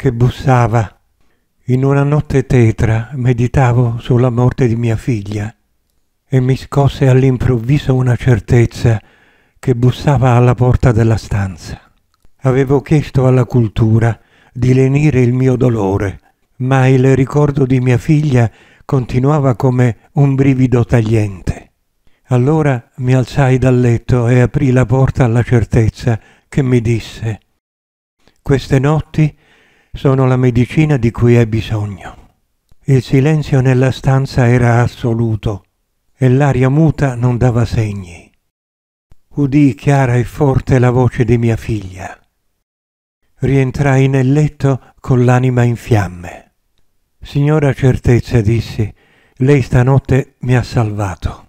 che bussava. In una notte tetra meditavo sulla morte di mia figlia e mi scosse all'improvviso una certezza che bussava alla porta della stanza. Avevo chiesto alla cultura di lenire il mio dolore, ma il ricordo di mia figlia continuava come un brivido tagliente. Allora mi alzai dal letto e aprì la porta alla certezza che mi disse Queste notti sono la medicina di cui hai bisogno. Il silenzio nella stanza era assoluto e l'aria muta non dava segni. Udì chiara e forte la voce di mia figlia. Rientrai nel letto con l'anima in fiamme. Signora certezza, dissi, lei stanotte mi ha salvato.